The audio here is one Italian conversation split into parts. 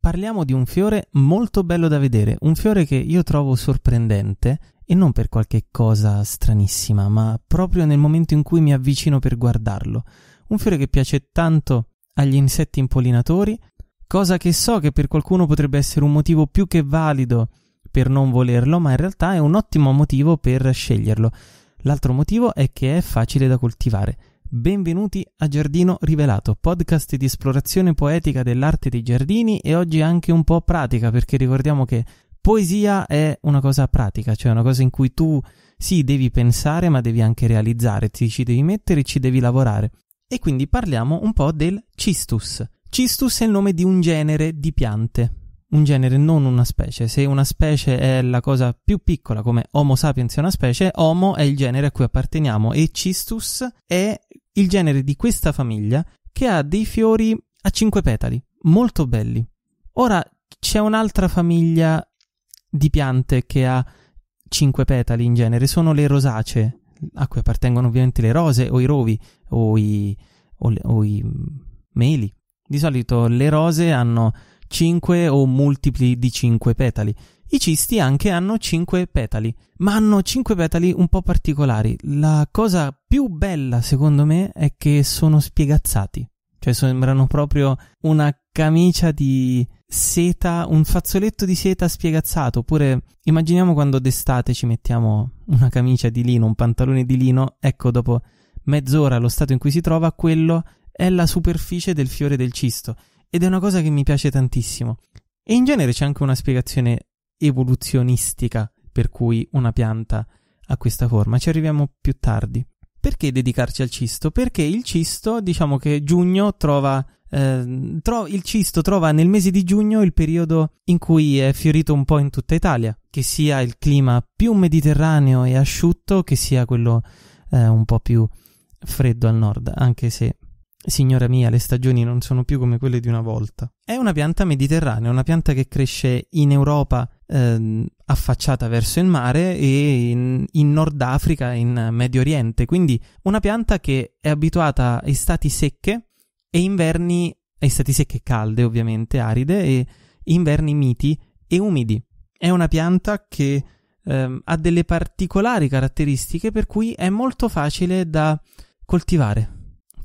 parliamo di un fiore molto bello da vedere, un fiore che io trovo sorprendente e non per qualche cosa stranissima, ma proprio nel momento in cui mi avvicino per guardarlo. Un fiore che piace tanto agli insetti impollinatori, cosa che so che per qualcuno potrebbe essere un motivo più che valido per non volerlo, ma in realtà è un ottimo motivo per sceglierlo. L'altro motivo è che è facile da coltivare. Benvenuti a Giardino Rivelato, podcast di esplorazione poetica dell'arte dei giardini e oggi anche un po' pratica perché ricordiamo che poesia è una cosa pratica, cioè una cosa in cui tu sì devi pensare ma devi anche realizzare, ti ci devi mettere, ci devi lavorare. E quindi parliamo un po' del cistus. Cistus è il nome di un genere di piante, un genere, non una specie. Se una specie è la cosa più piccola, come Homo sapiens è una specie, Homo è il genere a cui apparteniamo e Cistus è il genere di questa famiglia che ha dei fiori a cinque petali, molto belli. Ora c'è un'altra famiglia di piante che ha cinque petali in genere, sono le rosacee, a cui appartengono ovviamente le rose o i rovi o i, o, le, o i meli. Di solito le rose hanno cinque o multipli di cinque petali. I cisti anche hanno 5 petali, ma hanno 5 petali un po' particolari. La cosa più bella, secondo me, è che sono spiegazzati. Cioè sembrano proprio una camicia di seta, un fazzoletto di seta spiegazzato. Oppure immaginiamo quando d'estate ci mettiamo una camicia di lino, un pantalone di lino. Ecco, dopo mezz'ora, lo stato in cui si trova, quello è la superficie del fiore del cisto. Ed è una cosa che mi piace tantissimo. E in genere c'è anche una spiegazione evoluzionistica per cui una pianta ha questa forma. Ci arriviamo più tardi. Perché dedicarci al cisto? Perché il cisto, diciamo che giugno trova eh, tro- il cisto trova nel mese di giugno il periodo in cui è fiorito un po' in tutta Italia, che sia il clima più mediterraneo e asciutto, che sia quello eh, un po' più freddo al nord, anche se, signora mia, le stagioni non sono più come quelle di una volta. È una pianta mediterranea, una pianta che cresce in Europa ehm, affacciata verso il mare e in, in, Nord Africa, in Medio Oriente. Quindi una pianta che è abituata a estati secche e inverni, estati secche calde ovviamente, aride, e inverni miti e umidi. È una pianta che ehm, ha delle particolari caratteristiche per cui è molto facile da coltivare.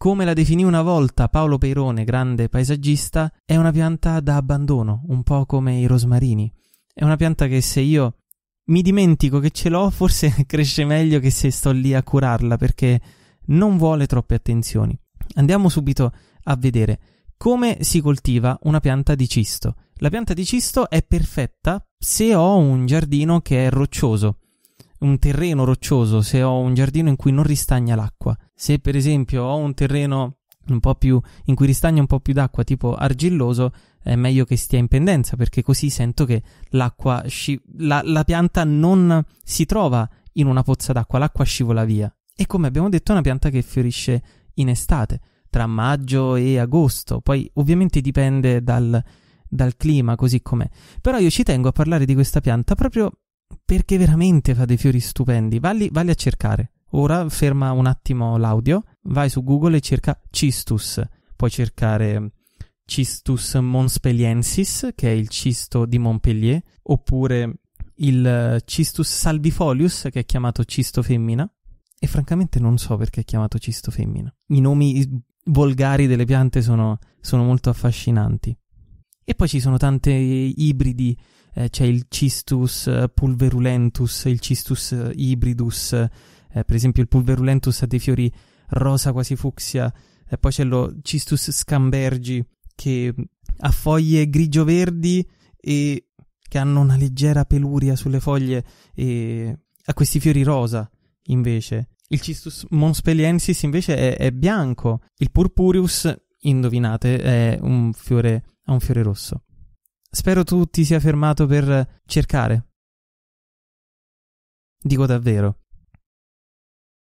Come la definì una volta Paolo Peirone, grande paesaggista, è una pianta da abbandono, un po' come i rosmarini è una pianta che se io mi dimentico che ce l'ho, forse cresce meglio che se sto lì a curarla perché non vuole troppe attenzioni. Andiamo subito a vedere come si coltiva una pianta di cisto. La pianta di cisto è perfetta se ho un giardino che è roccioso, un terreno roccioso, se ho un giardino in cui non ristagna l'acqua. Se per esempio ho un terreno un po' più, in cui ristagna un po' più d'acqua, tipo argilloso, è meglio che stia in pendenza perché così sento che l'acqua, sci- la, la pianta non si trova in una pozza d'acqua, l'acqua scivola via. E come abbiamo detto è una pianta che fiorisce in estate, tra maggio e agosto, poi ovviamente dipende dal, dal clima così com'è. Però io ci tengo a parlare di questa pianta proprio perché veramente fa dei fiori stupendi, valli, valli a cercare. Ora ferma un attimo l'audio vai su Google e cerca cistus, puoi cercare mm, cistus monspeliensis, che è il cisto di Montpellier, oppure il eh, cistus salvifolius, che è chiamato cisto femmina, e francamente non so perché è chiamato cisto femmina. I nomi volgari delle piante sono, sono molto affascinanti. E poi ci sono tanti ibridi, eh, c'è il cistus eh, pulverulentus, il cistus hybridus, eh, eh, per esempio il pulverulentus ha dei fiori rosa quasi fucsia, e poi c'è lo Cistus scambergi che ha foglie grigio-verdi e che hanno una leggera peluria sulle foglie e ha questi fiori rosa invece. Il Cistus monspeliensis invece è, è bianco, il Purpurius, indovinate, è un fiore, ha un fiore rosso. Spero tu ti sia fermato per cercare. Dico davvero.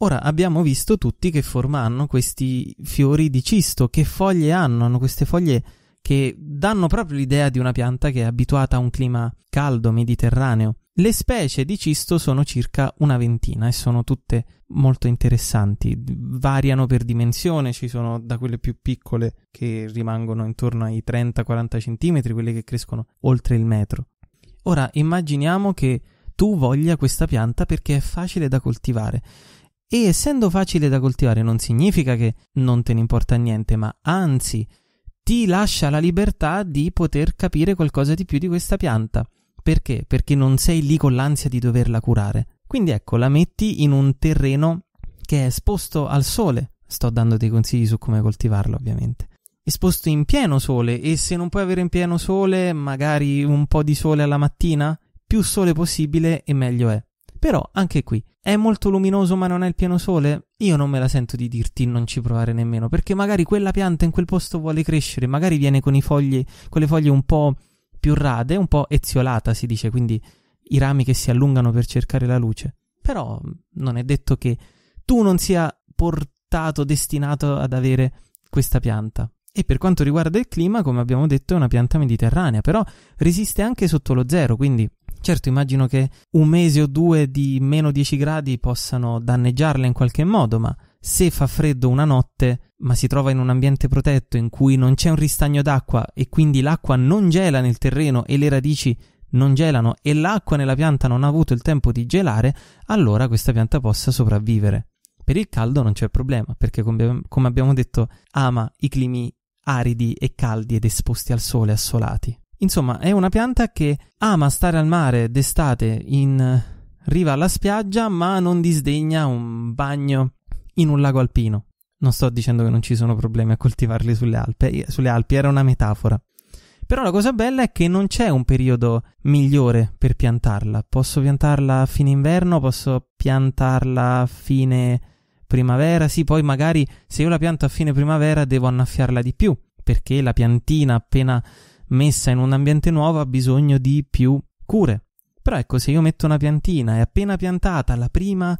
Ora abbiamo visto tutti che forma hanno questi fiori di cisto, che foglie hanno, hanno queste foglie che danno proprio l'idea di una pianta che è abituata a un clima caldo mediterraneo. Le specie di cisto sono circa una ventina e sono tutte molto interessanti, variano per dimensione, ci sono da quelle più piccole che rimangono intorno ai 30-40 cm, quelle che crescono oltre il metro. Ora immaginiamo che tu voglia questa pianta perché è facile da coltivare e essendo facile da coltivare non significa che non te ne importa niente, ma anzi ti lascia la libertà di poter capire qualcosa di più di questa pianta. Perché? Perché non sei lì con l'ansia di doverla curare. Quindi ecco, la metti in un terreno che è esposto al sole. Sto dando dei consigli su come coltivarlo, ovviamente. Esposto in pieno sole e se non puoi avere in pieno sole, magari un po' di sole alla mattina, più sole possibile e meglio è. Però anche qui è molto luminoso ma non è il pieno sole? Io non me la sento di dirti non ci provare nemmeno, perché magari quella pianta in quel posto vuole crescere, magari viene con, i fogli, con le foglie un po' più rade, un po' eziolata si dice, quindi i rami che si allungano per cercare la luce. Però non è detto che tu non sia portato, destinato ad avere questa pianta. E per quanto riguarda il clima, come abbiamo detto, è una pianta mediterranea, però resiste anche sotto lo zero, quindi Certo, immagino che un mese o due di meno 10 gradi possano danneggiarla in qualche modo, ma se fa freddo una notte, ma si trova in un ambiente protetto in cui non c'è un ristagno d'acqua e quindi l'acqua non gela nel terreno e le radici non gelano e l'acqua nella pianta non ha avuto il tempo di gelare, allora questa pianta possa sopravvivere. Per il caldo non c'è problema, perché come abbiamo detto ama i climi aridi e caldi ed esposti al sole assolati. Insomma, è una pianta che ama stare al mare d'estate in eh, riva alla spiaggia, ma non disdegna un bagno in un lago alpino. Non sto dicendo che non ci sono problemi a coltivarli sulle Alpi, eh, sulle Alpi era una metafora. Però la cosa bella è che non c'è un periodo migliore per piantarla. Posso piantarla a fine inverno, posso piantarla a fine primavera. Sì, poi magari se io la pianto a fine primavera devo annaffiarla di più, perché la piantina appena messa in un ambiente nuovo ha bisogno di più cure. Però ecco, se io metto una piantina e appena piantata la prima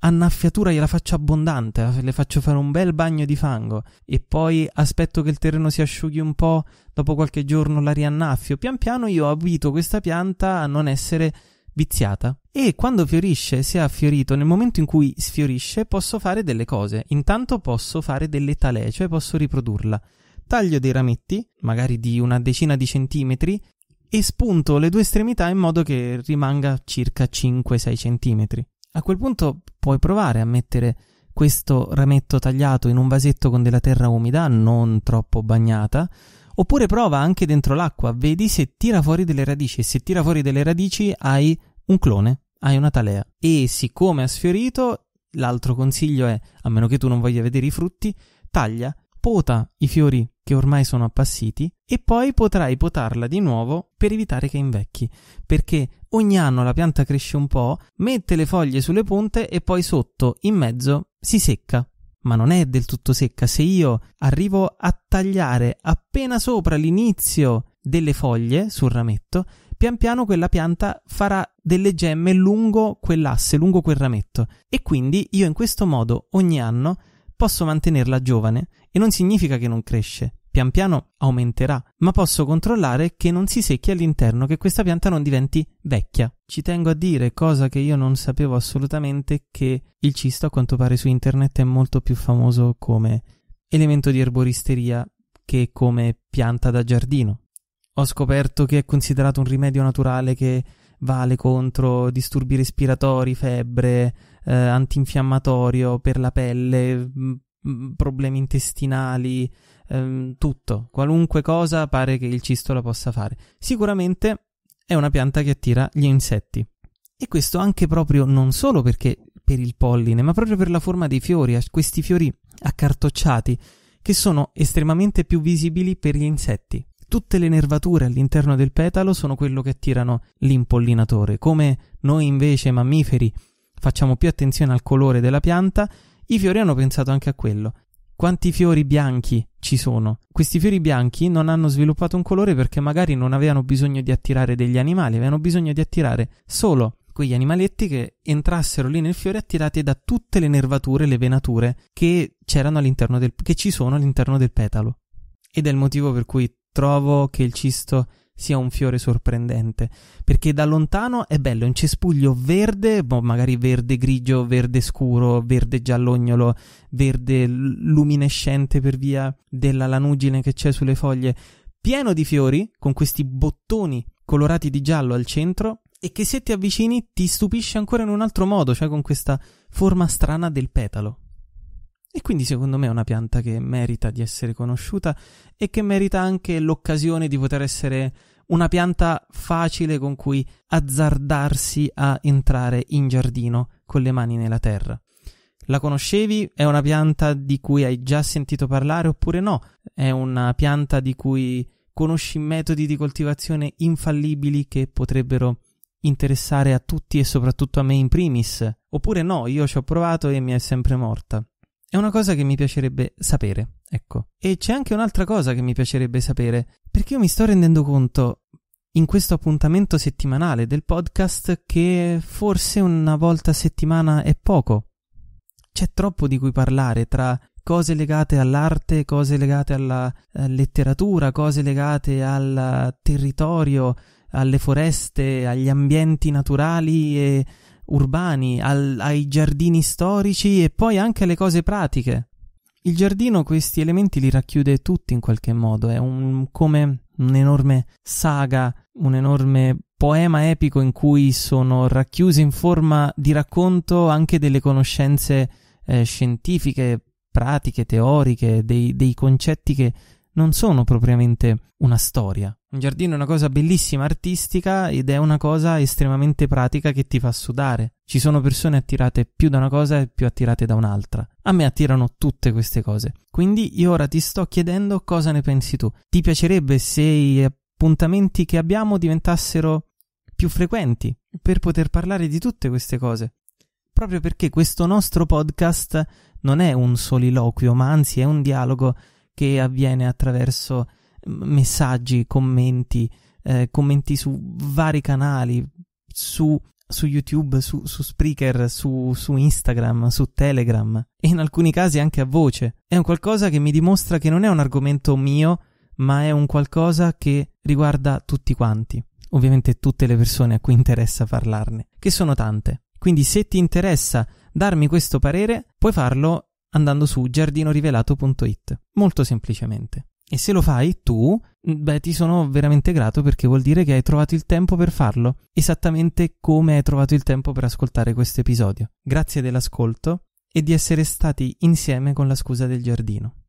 annaffiatura gliela faccio abbondante, le faccio fare un bel bagno di fango e poi aspetto che il terreno si asciughi un po', dopo qualche giorno la riannaffio. Pian piano io abito questa pianta a non essere viziata. E quando fiorisce, se ha fiorito, nel momento in cui sfiorisce, posso fare delle cose. Intanto posso fare delle talee, cioè posso riprodurla taglio dei rametti, magari di una decina di centimetri, e spunto le due estremità in modo che rimanga circa 5-6 centimetri. A quel punto puoi provare a mettere questo rametto tagliato in un vasetto con della terra umida, non troppo bagnata, oppure prova anche dentro l'acqua, vedi se tira fuori delle radici e se tira fuori delle radici hai un clone, hai una talea. E siccome ha sfiorito, l'altro consiglio è, a meno che tu non voglia vedere i frutti, taglia pota i fiori che ormai sono appassiti e poi potrai potarla di nuovo per evitare che invecchi, perché ogni anno la pianta cresce un po', mette le foglie sulle punte e poi sotto, in mezzo, si secca. Ma non è del tutto secca, se io arrivo a tagliare appena sopra l'inizio delle foglie sul rametto, pian piano quella pianta farà delle gemme lungo quell'asse, lungo quel rametto. E quindi io in questo modo ogni anno posso mantenerla giovane e non significa che non cresce, pian piano aumenterà, ma posso controllare che non si secchi all'interno, che questa pianta non diventi vecchia. Ci tengo a dire, cosa che io non sapevo assolutamente, che il cisto a quanto pare su internet è molto più famoso come elemento di erboristeria che come pianta da giardino. Ho scoperto che è considerato un rimedio naturale che vale contro disturbi respiratori, febbre, eh, antinfiammatorio per la pelle, mh, mm, mm, problemi intestinali, ehm, tutto, qualunque cosa pare che il cisto la possa fare. Sicuramente è una pianta che attira gli insetti. E questo anche proprio non solo perché per il polline, ma proprio per la forma dei fiori, questi fiori accartocciati, che sono estremamente più visibili per gli insetti. Tutte le nervature all'interno del petalo sono quello che attirano l'impollinatore. Come noi invece mammiferi facciamo più attenzione al colore della pianta, i fiori hanno pensato anche a quello. Quanti fiori bianchi ci sono? Questi fiori bianchi non hanno sviluppato un colore perché magari non avevano bisogno di attirare degli animali, avevano bisogno di attirare solo quegli animaletti che entrassero lì nel fiore attirati da tutte le nervature, le venature che, del, che ci sono all'interno del petalo. Ed è il motivo per cui trovo che il cisto sia un fiore sorprendente, perché da lontano è bello, è un cespuglio verde, boh, magari verde grigio, verde scuro, verde giallognolo, verde luminescente per via della lanugine che c'è sulle foglie, pieno di fiori, con questi bottoni colorati di giallo al centro, e che se ti avvicini ti stupisce ancora in un altro modo, cioè con questa forma strana del petalo. E quindi secondo me è una pianta che merita di essere conosciuta e che merita anche l'occasione di poter essere una pianta facile con cui azzardarsi a entrare in giardino con le mani nella terra. La conoscevi? È una pianta di cui hai già sentito parlare oppure no? È una pianta di cui conosci metodi di coltivazione infallibili che potrebbero interessare a tutti e soprattutto a me in primis? Oppure no, io ci ho provato e mi è sempre morta. È una cosa che mi piacerebbe sapere, ecco. E c'è anche un'altra cosa che mi piacerebbe sapere, perché io mi sto rendendo conto in questo appuntamento settimanale del podcast che forse una volta a settimana è poco. C'è troppo di cui parlare tra cose legate all'arte, cose legate alla eh, letteratura, cose legate al territorio, alle foreste, agli ambienti naturali e urbani, al, ai giardini storici e poi anche alle cose pratiche. Il giardino questi elementi li racchiude tutti in qualche modo, è un, come un'enorme saga, un enorme poema epico in cui sono racchiuse in forma di racconto anche delle conoscenze eh, scientifiche, pratiche, teoriche, dei, dei concetti che non sono propriamente una storia. Un giardino è una cosa bellissima, artistica ed è una cosa estremamente pratica che ti fa sudare. Ci sono persone attirate più da una cosa e più attirate da un'altra. A me attirano tutte queste cose. Quindi io ora ti sto chiedendo cosa ne pensi tu. Ti piacerebbe se gli appuntamenti che abbiamo diventassero più frequenti per poter parlare di tutte queste cose? Proprio perché questo nostro podcast non è un soliloquio, ma anzi è un dialogo che avviene attraverso mm, messaggi, commenti, eh, commenti su vari canali, su, su YouTube, su, su Spreaker, su, su Instagram, su Telegram e in alcuni casi anche a voce. È un qualcosa che mi dimostra che non è un argomento mio, ma è un qualcosa che riguarda tutti quanti, ovviamente tutte le persone a cui interessa parlarne, che sono tante. Quindi se ti interessa darmi questo parere, puoi farlo andando su giardinorivelato.it, molto semplicemente. E se lo fai tu, beh, ti sono veramente grato perché vuol dire che hai trovato il tempo per farlo, esattamente come hai trovato il tempo per ascoltare questo episodio. Grazie dell'ascolto e di essere stati insieme con la scusa del giardino.